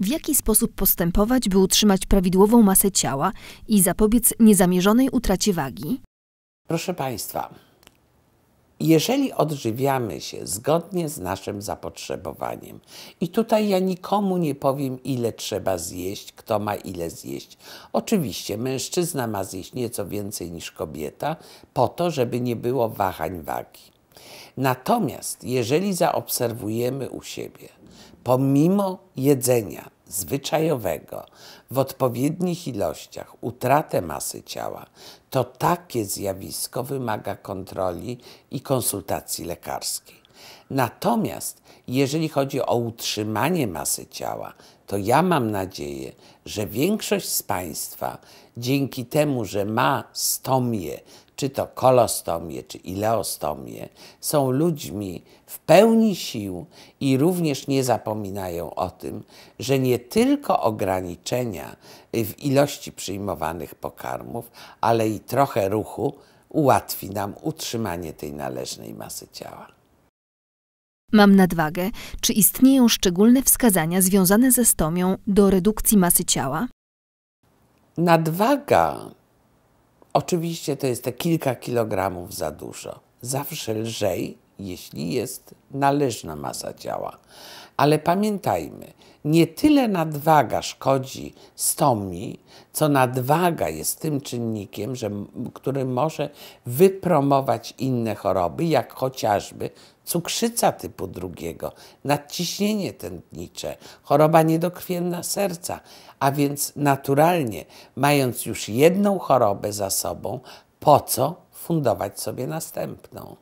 W jaki sposób postępować, by utrzymać prawidłową masę ciała i zapobiec niezamierzonej utracie wagi? Proszę Państwa, jeżeli odżywiamy się zgodnie z naszym zapotrzebowaniem, i tutaj ja nikomu nie powiem, ile trzeba zjeść, kto ma ile zjeść. Oczywiście mężczyzna ma zjeść nieco więcej niż kobieta, po to, żeby nie było wahań wagi. Natomiast jeżeli zaobserwujemy u siebie, pomimo jedzenia zwyczajowego w odpowiednich ilościach utratę masy ciała, to takie zjawisko wymaga kontroli i konsultacji lekarskiej. Natomiast jeżeli chodzi o utrzymanie masy ciała, to ja mam nadzieję, że większość z Państwa dzięki temu, że ma stomię czy to kolostomie, czy ileostomie, są ludźmi w pełni sił i również nie zapominają o tym, że nie tylko ograniczenia w ilości przyjmowanych pokarmów, ale i trochę ruchu ułatwi nam utrzymanie tej należnej masy ciała. Mam nadwagę. Czy istnieją szczególne wskazania związane ze stomią do redukcji masy ciała? Nadwaga Oczywiście to jest te kilka kilogramów za dużo. Zawsze lżej jeśli jest należna masa ciała. Ale pamiętajmy, nie tyle nadwaga szkodzi stomii, co nadwaga jest tym czynnikiem, że, który może wypromować inne choroby, jak chociażby cukrzyca typu drugiego, nadciśnienie tętnicze, choroba niedokrwienna serca. A więc naturalnie, mając już jedną chorobę za sobą, po co fundować sobie następną?